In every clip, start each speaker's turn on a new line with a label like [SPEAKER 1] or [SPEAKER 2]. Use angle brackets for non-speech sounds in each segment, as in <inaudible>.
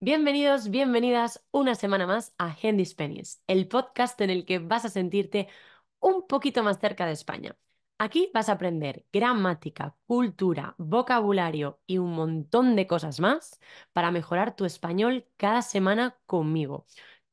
[SPEAKER 1] Bienvenidos, bienvenidas una semana más a Handy Spanish, el podcast en el que vas a sentirte un poquito más cerca de España. Aquí vas a aprender gramática, cultura, vocabulario y un montón de cosas más para mejorar tu español cada semana conmigo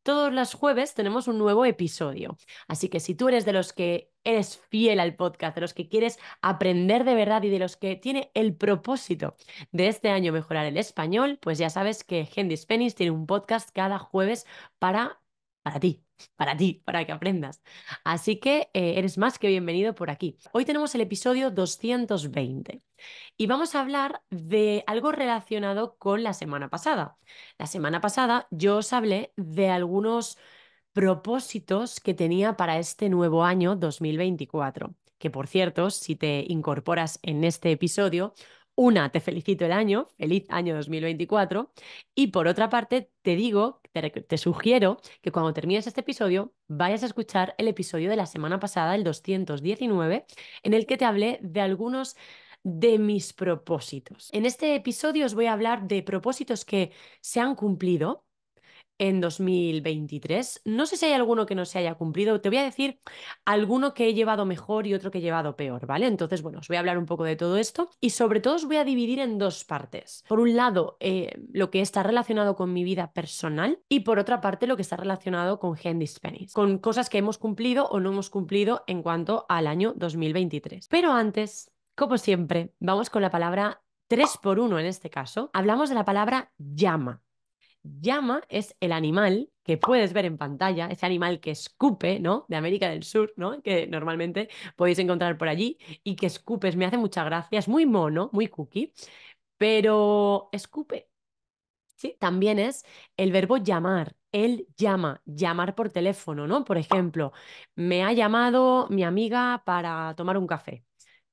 [SPEAKER 1] todos los jueves tenemos un nuevo episodio. Así que si tú eres de los que eres fiel al podcast, de los que quieres aprender de verdad y de los que tiene el propósito de este año mejorar el español, pues ya sabes que Gendis Penis tiene un podcast cada jueves para para ti, para ti, para que aprendas. Así que eh, eres más que bienvenido por aquí. Hoy tenemos el episodio 220 y vamos a hablar de algo relacionado con la semana pasada. La semana pasada yo os hablé de algunos propósitos que tenía para este nuevo año 2024, que por cierto, si te incorporas en este episodio, una, te felicito el año, feliz año 2024, y por otra parte, te digo te, sugiero que cuando termines este episodio vayas a escuchar el episodio de la semana pasada, el 219, en el que te hablé de algunos de mis propósitos. En este episodio os voy a hablar de propósitos que se han cumplido en 2023. No sé si hay alguno que no se haya cumplido. Te voy a decir alguno que he llevado mejor y otro que he llevado peor, ¿vale? Entonces, bueno, os voy a hablar un poco de todo esto y sobre todo os voy a dividir en dos partes. Por un lado, eh, lo que está relacionado con mi vida personal y por otra parte, lo que está relacionado con Hendis Pennies, con cosas que hemos cumplido o no hemos cumplido en cuanto al año 2023. Pero antes, como siempre, vamos con la palabra 3 por 1 en este caso. Hablamos de la palabra llama llama es el animal que puedes ver en pantalla, ese animal que escupe, ¿no? De América del Sur, ¿no? Que normalmente podéis encontrar por allí y que escupes, me hace mucha gracia, es muy mono, muy cookie, pero escupe. Sí, también es el verbo llamar. Él llama, llamar por teléfono, ¿no? Por ejemplo, me ha llamado mi amiga para tomar un café,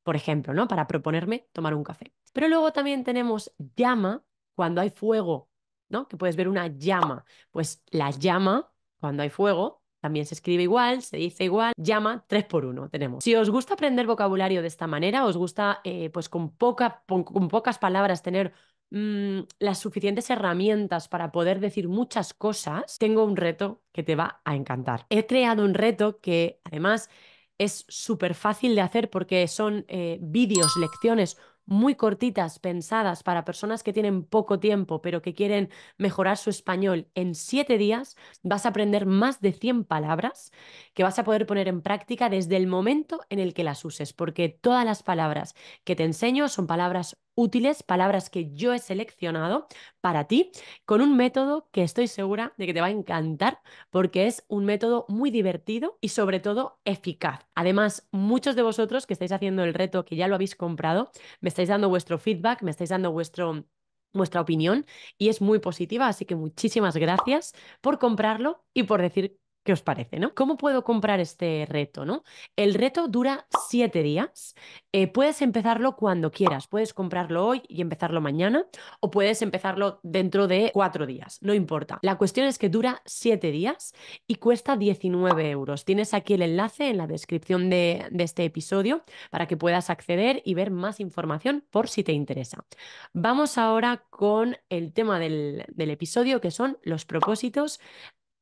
[SPEAKER 1] por ejemplo, ¿no? Para proponerme tomar un café. Pero luego también tenemos llama cuando hay fuego, ¿no? Que puedes ver una llama. Pues la llama, cuando hay fuego, también se escribe igual, se dice igual, llama 3 por 1 tenemos. Si os gusta aprender vocabulario de esta manera, os gusta eh, pues con, con, pocas palabras tener mm, las suficientes herramientas para poder decir muchas cosas, tengo un reto que te va a encantar. He creado un reto que además es súper fácil de hacer porque son eh, vídeos, lecciones muy cortitas, pensadas para personas que tienen poco tiempo, pero que quieren mejorar su español, en siete días vas a aprender más de 100 palabras que vas a poder poner en práctica desde el momento en el que las uses, porque todas las palabras que te enseño son palabras útiles, palabras que yo he seleccionado para ti, con un método que estoy segura de que te va a encantar porque es un método muy divertido y sobre todo eficaz. Además, muchos de vosotros que estáis haciendo el reto, que ya lo habéis comprado, me estáis dando vuestro feedback, me estáis dando vuestro vuestra opinión y es muy positiva, así que muchísimas gracias por comprarlo y por decir ¿Qué os parece, no? ¿Cómo puedo comprar este reto, no? El reto dura siete días. Eh, puedes empezarlo cuando quieras. Puedes comprarlo hoy y empezarlo mañana, o puedes empezarlo dentro de cuatro días. No importa. La cuestión es que dura siete días y cuesta 19 euros. Tienes aquí el enlace en la descripción de, este episodio para que puedas acceder y ver más información por si te interesa. Vamos ahora con el tema del episodio, que son los propósitos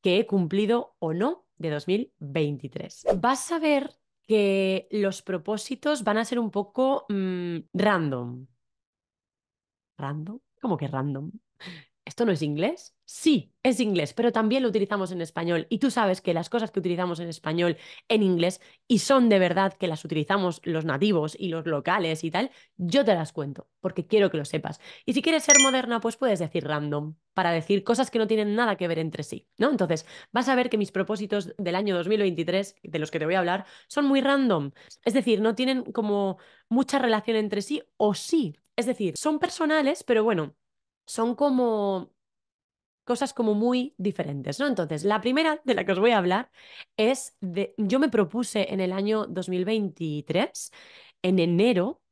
[SPEAKER 1] que he cumplido o no de 2023. Vas a ver que los propósitos van a ser un poco mm, random. ¿Random? ¿Cómo que random? no es inglés? Sí, es inglés, pero también lo utilizamos en español. Y tú sabes que las cosas que utilizamos en español, en inglés, y son de verdad que las utilizamos los nativos y los locales y tal, yo te las cuento, porque quiero que lo sepas. Y si quieres ser moderna, pues puedes decir random, para decir cosas que no tienen nada que ver entre sí, ¿no? Entonces, vas a ver que mis propósitos del año 2023, de los que te voy a hablar, son muy random. Es decir, no tienen como mucha relación entre sí o sí. Es decir, son personales, pero bueno, son como cosas como muy diferentes, ¿no? Entonces, la primera de la que os voy a hablar es de, yo me propuse en el año 2023, en enero,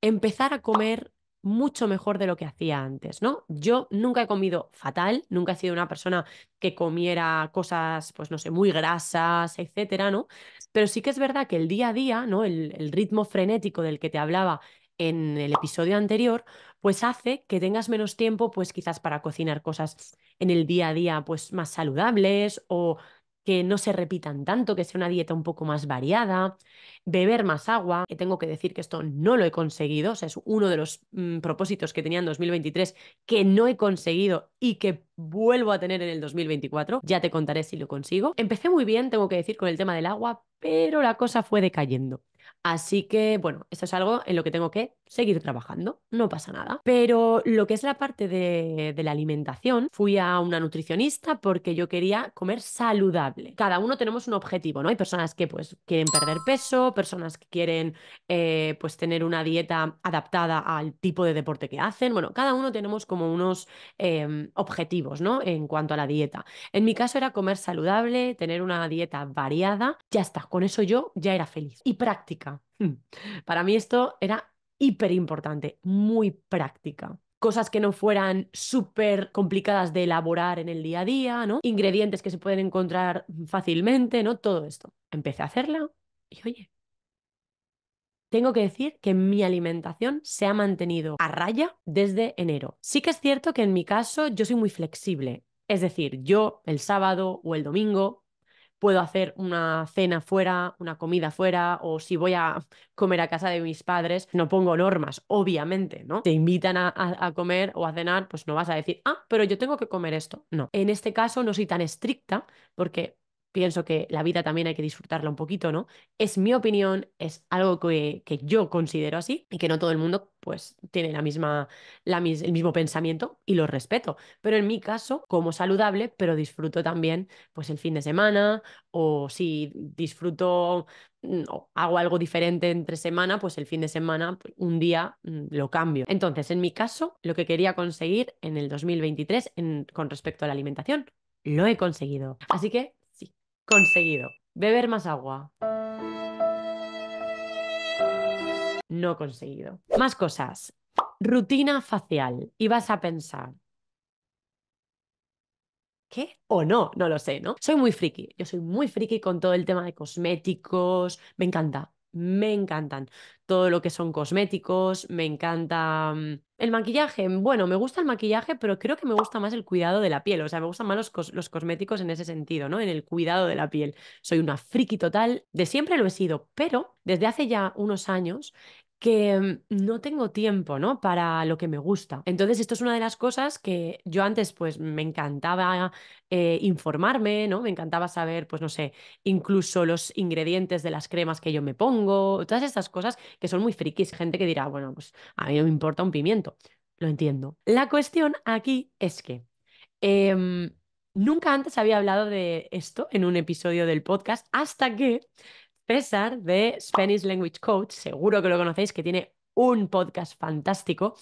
[SPEAKER 1] empezar a comer mucho mejor de lo que hacía antes, ¿no? Yo nunca he comido fatal, nunca he sido una persona que comiera cosas, pues no sé, muy grasas, etcétera, ¿no? Pero sí que es verdad que el día a día, ¿no? El, el ritmo frenético del que te hablaba en el episodio anterior, pues hace que tengas menos tiempo, pues quizás para cocinar cosas en el día a día pues más saludables o que no se repitan tanto, que sea una dieta un poco más variada, beber más agua, que tengo que decir que esto no lo he conseguido, es uno de los mm, propósitos que tenía en 2023 que no he conseguido y que vuelvo a tener en el 2024, ya te contaré si lo consigo. Empecé muy bien, tengo que decir, con el tema del agua, pero la cosa fue decayendo. Así que, bueno, eso es algo en lo que tengo que seguir trabajando, no pasa nada. Pero lo que es la parte de, la alimentación, fui a una nutricionista porque yo quería comer saludable. Cada uno tenemos un objetivo, ¿no? Hay personas que pues quieren perder peso, personas que quieren eh, pues tener una dieta adaptada al tipo de deporte que hacen. Bueno, cada uno tenemos como unos em, objetivos, ¿no? En cuanto a la dieta. En mi caso era comer saludable, tener una dieta variada, ya está, con eso yo ya era feliz. Y práctica. <laughs> Para mí esto era hiper importante, muy práctica. Cosas que no fueran súper complicadas de elaborar en el día a día, ¿no? Ingredientes que se pueden encontrar fácilmente, ¿no? Todo esto. Empecé a hacerla y oye, tengo que decir que mi alimentación se ha mantenido a raya desde enero. Sí que es cierto que en mi caso yo soy muy flexible. Es decir, yo el sábado o el domingo puedo hacer una cena fuera, una comida fuera, o si voy a comer a casa de mis padres, no pongo normas, obviamente, ¿no? Te invitan a, comer o a cenar, pues no vas a decir, ah, pero yo tengo que comer esto. No. En este caso no soy tan estricta porque pienso que la vida también hay que disfrutarla un poquito, ¿no? Es mi opinión, es algo que, que yo considero así y que no todo el mundo pues tiene la misma, el mismo pensamiento y lo respeto. Pero en mi caso, como saludable, pero disfruto también pues el fin de semana o si disfruto mm, o hago algo diferente entre semana, pues el fin de semana pues, un día mm, lo cambio. Entonces, en mi caso, lo que quería conseguir en el 2023 en, con respecto a la alimentación, lo he conseguido. Así que Conseguido. Beber más agua. No conseguido. Más cosas. Rutina facial. Y vas a pensar, ¿Qué? O no, no lo sé, ¿no? Soy muy friki, yo soy muy friki con todo el tema de cosméticos, me encanta, me encantan. Todo lo que son cosméticos, me encanta mm, el maquillaje. Bueno, me gusta el maquillaje, pero creo que me gusta más el cuidado de la piel. O sea, me gustan más los, los cosméticos en ese sentido, ¿no? En el cuidado de la piel. Soy una friki total, de siempre lo he sido, pero desde hace ya unos años que mm, no tengo tiempo, ¿no? Para lo que me gusta. Entonces, esto es una de las cosas que yo antes, pues, me encantaba eh, informarme, ¿no? Me encantaba saber, pues, no sé, incluso los ingredientes de las cremas que yo me pongo, todas estas cosas que son muy frikis. Gente que dirá, bueno, pues, a mí no me importa un pimiento. Lo entiendo. La cuestión aquí es que... Em, nunca antes había hablado de esto en un episodio del podcast hasta que César de Spanish Language Coach, seguro que lo conocéis, que tiene un podcast fantástico.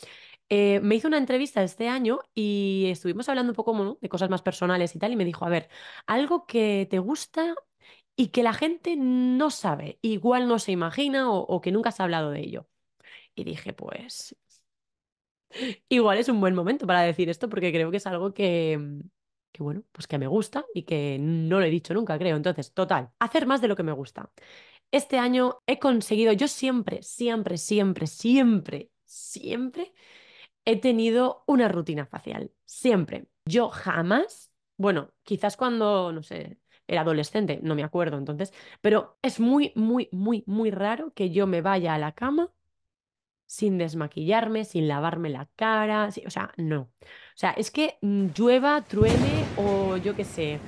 [SPEAKER 1] Eh, me hizo una entrevista este año y estuvimos hablando un poco de cosas más personales y tal, y me dijo, a ver, algo que te gusta y que la gente no sabe, igual no se imagina o, que nunca has hablado de ello. Y dije, pues, igual es un buen momento para decir esto porque creo que es algo que bueno, pues que me gusta y que no lo he dicho nunca, creo. Entonces, total, hacer más de lo que me gusta este año he conseguido, yo siempre, siempre, siempre, siempre, siempre he tenido una rutina facial, siempre. Yo jamás, bueno, quizás cuando, no sé, era adolescente, no me acuerdo entonces, pero es muy, muy, muy, muy raro que yo me vaya a la cama sin desmaquillarme, sin lavarme la cara, o sea, no. O sea, es que mm, llueva, truene o yo qué sé,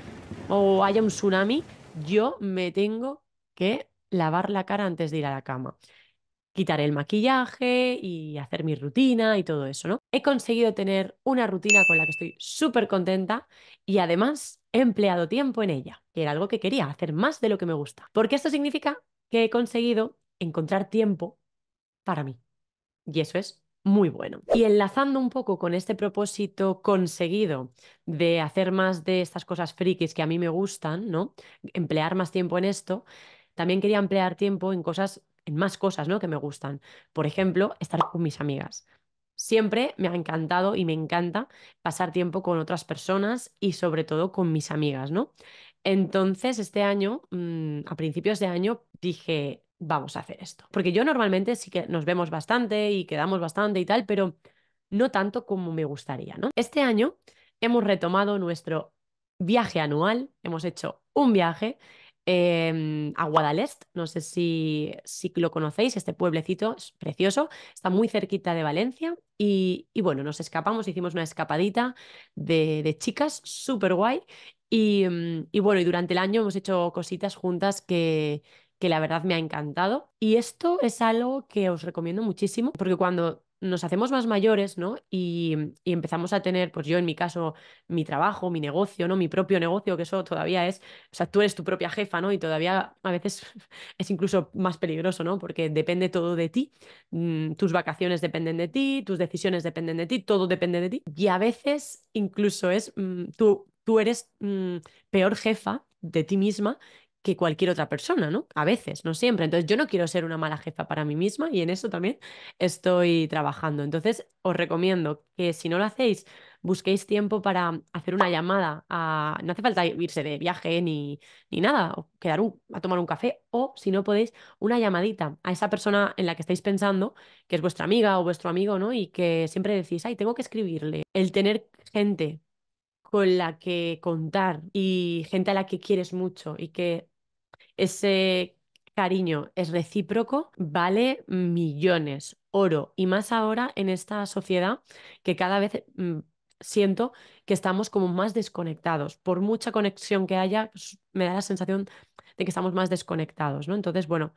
[SPEAKER 1] o haya un tsunami, yo me tengo que lavar la cara antes de ir a la cama, quitar el maquillaje y hacer mi rutina y todo eso, ¿no? He conseguido tener una rutina con la que estoy súper contenta y además he empleado tiempo en ella, que era algo que quería hacer más de lo que me gusta, porque esto significa que he conseguido encontrar tiempo para mí. Y eso es muy bueno. Y enlazando un poco con este propósito conseguido de hacer más de estas cosas frikis que a mí me gustan, ¿no? Emplear más tiempo en esto, también quería emplear tiempo en cosas, en más cosas, ¿no? Que me gustan. Por ejemplo, estar con mis amigas. Siempre me ha encantado y me encanta pasar tiempo con otras personas y sobre todo con mis amigas, ¿no? Entonces, este año, mm, a principios de año, dije, vamos a hacer esto. Porque yo normalmente sí que nos vemos bastante y quedamos bastante y tal, pero no tanto como me gustaría, ¿no? Este año hemos retomado nuestro viaje anual, hemos hecho un viaje Em, a Guadalest, no sé si, si, lo conocéis, este pueblecito es precioso, está muy cerquita de Valencia y, bueno, nos escapamos, hicimos una escapadita de, chicas, súper guay y, mm, y, bueno, y durante el año hemos hecho cositas juntas que, que la verdad me ha encantado y esto es algo que os recomiendo muchísimo porque cuando nos hacemos más mayores, ¿no? Y, empezamos a tener, pues yo en mi caso, mi trabajo, mi negocio, ¿no? Mi propio negocio, que eso todavía es, o sea, tú eres tu propia jefa, ¿no? Y todavía a veces <laughs> es incluso más peligroso, ¿no? Porque depende todo de ti, mm, tus vacaciones dependen de ti, tus decisiones dependen de ti, todo depende de ti. Y a veces incluso es, mm, tú, tú eres mm, peor jefa de ti misma que cualquier otra persona, ¿no? A veces, no siempre. Entonces yo no quiero ser una mala jefa para mí misma y en eso también estoy trabajando. Entonces os recomiendo que si no lo hacéis, busquéis tiempo para hacer una llamada. A... No hace falta irse de viaje ni, ni nada, o quedar a tomar un café, o si no podéis, una llamadita a esa persona en la que estáis pensando, que es vuestra amiga o vuestro amigo, ¿no? Y que siempre decís, ay, tengo que escribirle. El tener gente con la que contar y gente a la que quieres mucho y que ese cariño es recíproco, vale millones, oro, y más ahora en esta sociedad que cada vez mm, siento que estamos como más desconectados. Por mucha conexión que haya, pues, me da la sensación de que estamos más desconectados, ¿no? Entonces, bueno,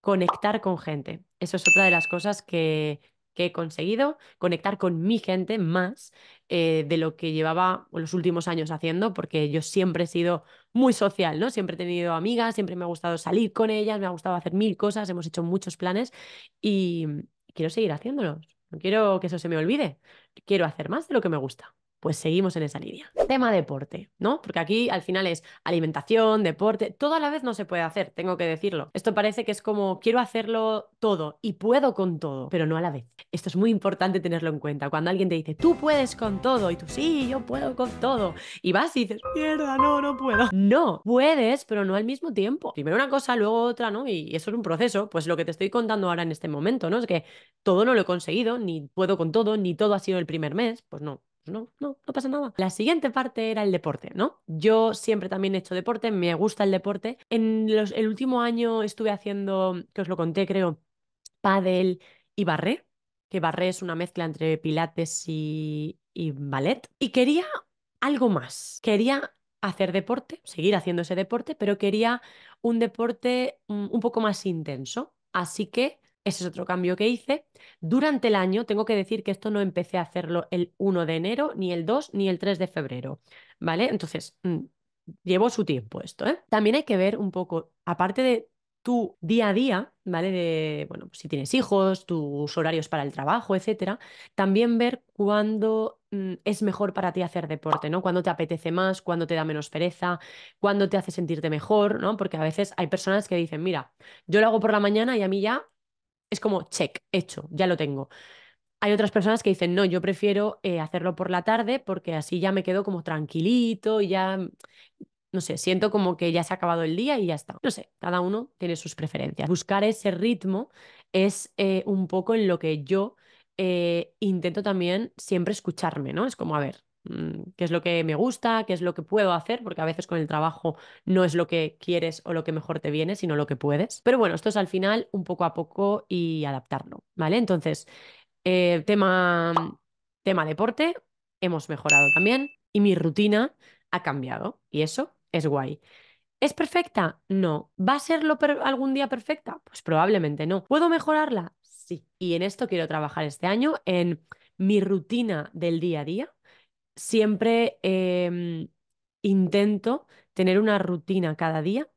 [SPEAKER 1] conectar con gente. Eso es otra de las cosas que, he conseguido, conectar con mi gente más eh, de lo que llevaba los últimos años haciendo, porque yo siempre he sido muy social, ¿no? Siempre he tenido amigas, siempre me ha gustado salir con ellas, me ha gustado hacer mil cosas, hemos hecho muchos planes y quiero seguir haciéndolos. No quiero que eso se me olvide. Quiero hacer más de lo que me gusta pues seguimos en esa línea. Tema deporte, ¿no? Porque aquí al final es alimentación, deporte, todo a la vez no se puede hacer, tengo que decirlo. Esto parece que es como quiero hacerlo todo y puedo con todo, pero no a la vez. Esto es muy importante tenerlo en cuenta. Cuando alguien te dice, tú puedes con todo, y tú, sí, yo puedo con todo, y vas y dices, mierda, no, no puedo. No, puedes, pero no al mismo tiempo. Primero una cosa, luego otra, ¿no? Y eso es un proceso, pues lo que te estoy contando ahora en este momento, ¿no? Es que todo no lo he conseguido, ni puedo con todo, ni todo ha sido el primer mes, pues no, no, no, no pasa nada. La siguiente parte era el deporte, ¿no? Yo siempre también he hecho deporte, me gusta el deporte. En los, el último año estuve haciendo, que os lo conté, creo, pádel y barré, que barré es una mezcla entre pilates y, y ballet. Y quería algo más. Quería hacer deporte, seguir haciendo ese deporte, pero quería un deporte mm, un poco más intenso. Así que ese es otro cambio que hice. Durante el año, tengo que decir que esto no empecé a hacerlo el 1 de enero, ni el 2, ni el 3 de febrero, ¿vale? Entonces, mm, llevo su tiempo esto, ¿eh? También hay que ver un poco, aparte de tu día a día, ¿vale? De, bueno, pues, si tienes hijos, tus horarios para el trabajo, etcétera, también ver cuándo mm, es mejor para ti hacer deporte, ¿no? cuando te apetece más, cuándo te da menos pereza, cuándo te hace sentirte mejor, ¿no? Porque a veces hay personas que dicen, mira, yo lo hago por la mañana y a mí ya es como check, hecho, ya lo tengo. Hay otras personas que dicen, no, yo prefiero eh, hacerlo por la tarde porque así ya me quedo como tranquilito y ya, mm, no sé, siento como que ya se ha acabado el día y ya está. No sé, cada uno tiene sus preferencias. Buscar ese ritmo es eh, un poco en lo que yo eh, intento también siempre escucharme, ¿no? Es como, a ver, Mm, qué es lo que me gusta, qué es lo que puedo hacer, porque a veces con el trabajo no es lo que quieres o lo que mejor te viene, sino lo que puedes. Pero bueno, esto es al final un poco a poco y adaptarlo, ¿vale? Entonces, eh, tema, tema deporte, hemos mejorado también y mi rutina ha cambiado y eso es guay. ¿Es perfecta? No. ¿Va a serlo algún día perfecta? Pues probablemente no. ¿Puedo mejorarla? Sí. Y en esto quiero trabajar este año, en mi rutina del día a día, siempre em, intento tener una rutina cada día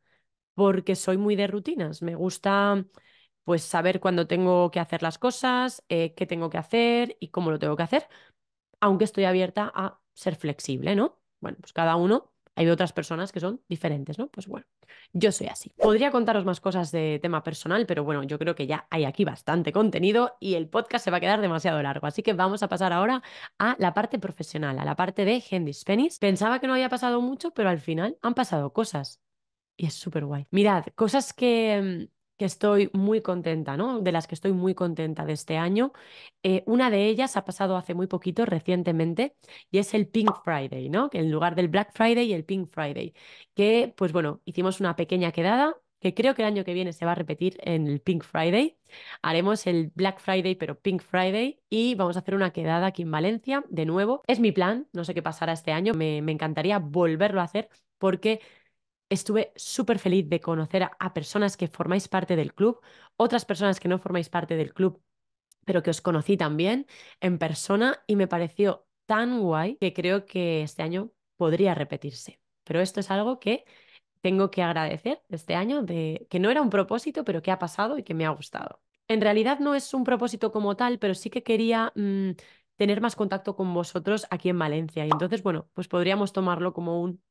[SPEAKER 1] porque soy muy de rutinas. Me gusta pues saber cuándo tengo que hacer las cosas, eh, qué tengo que hacer y cómo lo tengo que hacer, aunque estoy abierta a ser flexible, ¿no? Bueno, pues cada uno hay otras personas que son diferentes, ¿no? Pues bueno, yo soy así. Podría contaros más cosas de tema personal, pero bueno, yo creo que ya hay aquí bastante contenido y el podcast se va a quedar demasiado largo. Así que vamos a pasar ahora a la parte profesional, a la parte de Hendis Penis. Pensaba que no había pasado mucho, pero al final han pasado cosas. Y es súper guay. Mirad, cosas que mm, que estoy muy contenta, ¿no? De las que estoy muy contenta de este año. Eh, una de ellas ha pasado hace muy poquito, recientemente, y es el Pink Friday, ¿no? Que en lugar del Black Friday, el Pink Friday. Que, pues bueno, hicimos una pequeña quedada que creo que el año que viene se va a repetir en el Pink Friday. Haremos el Black Friday, pero Pink Friday, y vamos a hacer una quedada aquí en Valencia de nuevo. Es mi plan, no sé qué pasará este año, me, me encantaría volverlo a hacer porque Estuve súper feliz de conocer a, personas que formáis parte del club, otras personas que no formáis parte del club, pero que os conocí también en persona y me pareció tan guay que creo que este año podría repetirse. Pero esto es algo que tengo que agradecer este año, de, que no era un propósito, pero que ha pasado y que me ha gustado. En realidad no es un propósito como tal, pero sí que quería mm, tener más contacto con vosotros aquí en Valencia. Y entonces, bueno, pues podríamos tomarlo como un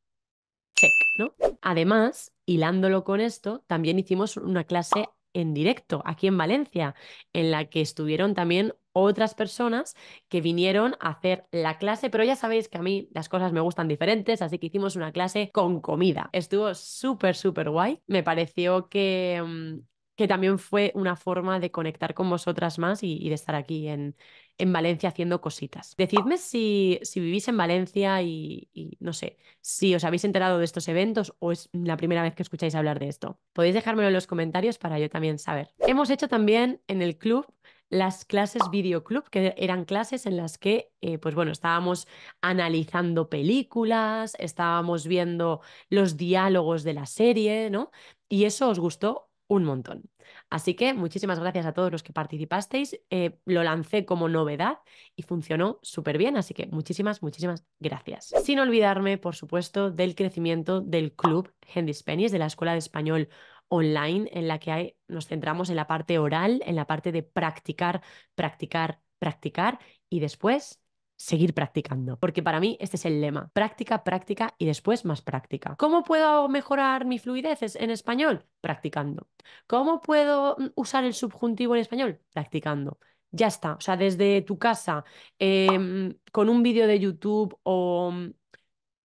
[SPEAKER 1] check, ¿no? Además, hilándolo con esto, también hicimos una clase en directo aquí en Valencia, en la que estuvieron también otras personas que vinieron a hacer la clase, pero ya sabéis que a mí las cosas me gustan diferentes, así que hicimos una clase con comida. Estuvo súper, súper guay. Me pareció que mm, que también fue una forma de conectar con vosotras más y, de estar aquí en, en, Valencia haciendo cositas. Decidme si, si vivís en Valencia y, no sé, si os habéis enterado de estos eventos o es la primera vez que escucháis hablar de esto. Podéis dejármelo en los comentarios para yo también saber. Hemos hecho también en el club las clases videoclub, que eran clases en las que, eh, pues bueno, estábamos analizando películas, estábamos viendo los diálogos de la serie, ¿no? ¿Y eso os gustó un montón. Así que muchísimas gracias a todos los que participasteis. Eh, lo lancé como novedad y funcionó súper bien, así que muchísimas, muchísimas gracias. Sin olvidarme, por supuesto, del crecimiento del club Hendis de la Escuela de Español online, en la que hay, nos centramos en la parte oral, en la parte de practicar, practicar, practicar y después seguir practicando, porque para mí este es el lema, práctica, práctica y después más práctica. ¿Cómo puedo mejorar mi fluidez en español? Practicando. ¿Cómo puedo mm, usar el subjuntivo en español? Practicando. Ya está, o sea, desde tu casa, em, con un vídeo de YouTube o mm,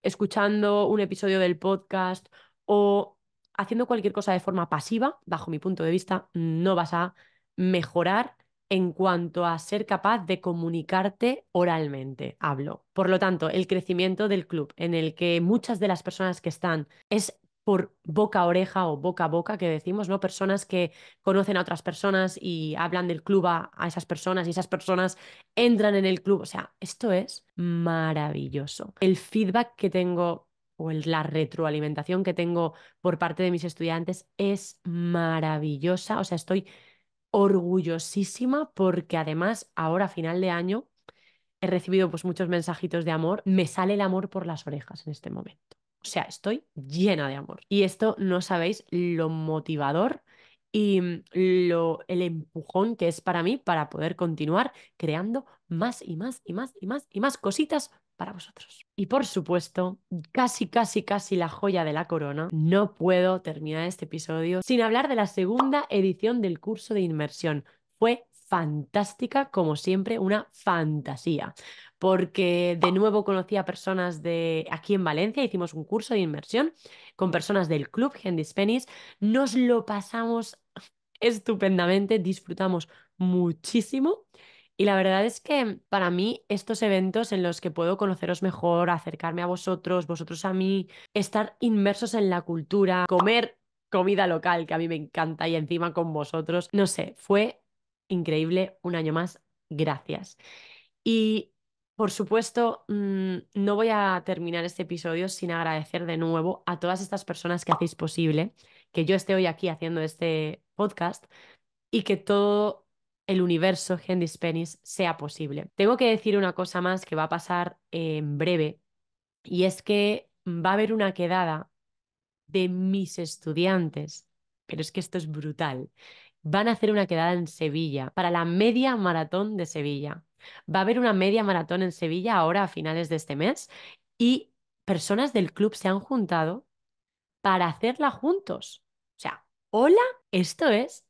[SPEAKER 1] escuchando un episodio del podcast o haciendo cualquier cosa de forma pasiva, bajo mi punto de vista, no vas a mejorar en cuanto a ser capaz de comunicarte oralmente, hablo. Por lo tanto, el crecimiento del club, en el que muchas de las personas que están es por boca a oreja o boca a boca, que decimos, ¿no? Personas que conocen a otras personas y hablan del club a, esas personas y esas personas entran en el club. O sea, esto es maravilloso. El feedback que tengo o la retroalimentación que tengo por parte de mis estudiantes es maravillosa. O sea, estoy orgullosísima porque además ahora a final de año he recibido pues muchos mensajitos de amor, me sale el amor por las orejas en este momento. O sea, estoy llena de amor. Y esto no sabéis lo motivador y mm, lo, el empujón que es para mí para poder continuar creando más y más y más y más y más cositas para vosotros. Y por supuesto, casi, casi, casi la joya de la corona, no puedo terminar este episodio sin hablar de la segunda edición del curso de inmersión. Fue fantástica, como siempre, una fantasía, porque de nuevo conocí a personas de aquí en Valencia, hicimos un curso de inmersión con personas del club Gendis Penis, nos lo pasamos estupendamente, disfrutamos muchísimo y la verdad es que para mí estos eventos en los que puedo conoceros mejor, acercarme a vosotros, vosotros a mí, estar inmersos en la cultura, comer comida local que a mí me encanta y encima con vosotros, no sé, fue increíble un año más. Gracias. Y por supuesto, mm, no voy a terminar este episodio sin agradecer de nuevo a todas estas personas que hacéis posible que yo esté hoy aquí haciendo este podcast y que todo el universo Hendis Penis sea posible. Tengo que decir una cosa más que va a pasar en breve, y es que va a haber una quedada de mis estudiantes, pero es que esto es brutal. Van a hacer una quedada en Sevilla para la media maratón de Sevilla. Va a haber una media maratón en Sevilla ahora a finales de este mes y personas del club se han juntado para hacerla juntos. O sea, hola, esto es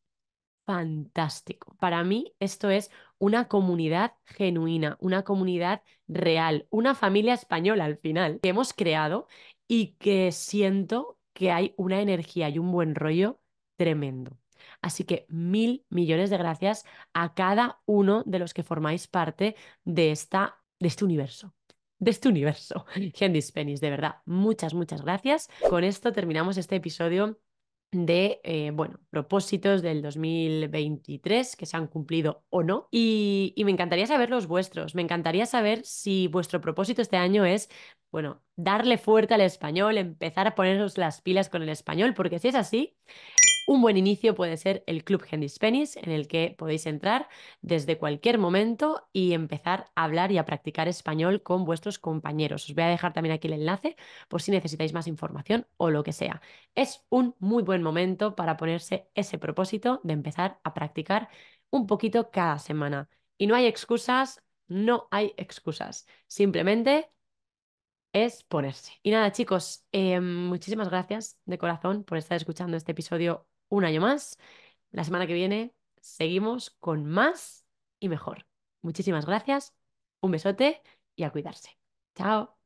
[SPEAKER 1] fantástico. Para mí esto es una comunidad genuina, una comunidad real, una familia española al final que hemos creado y que siento que hay una energía y un buen rollo tremendo. Así que mil millones de gracias a cada uno de los que formáis parte de, esta, de este universo. De este universo, <laughs> Gendis Penis, de verdad. Muchas, muchas gracias. Con esto terminamos este episodio de, eh, bueno, propósitos del 2023 que se han cumplido o no. Y, me encantaría saber los vuestros. Me encantaría saber si vuestro propósito este año es, bueno, darle fuerte al español, empezar a poneros las pilas con el español, porque si es así, un buen inicio puede ser el Club Hendis Penis, en el que podéis entrar desde cualquier momento y empezar a hablar y a practicar español con vuestros compañeros. Os voy a dejar también aquí el enlace por si necesitáis más información o lo que sea. Es un muy buen momento para ponerse ese propósito de empezar a practicar un poquito cada semana. Y no hay excusas, no hay excusas. Simplemente es ponerse. Y nada, chicos, em, muchísimas gracias de corazón por estar escuchando este episodio un año más. La semana que viene seguimos con más y mejor. Muchísimas gracias, un besote y a cuidarse. Chao.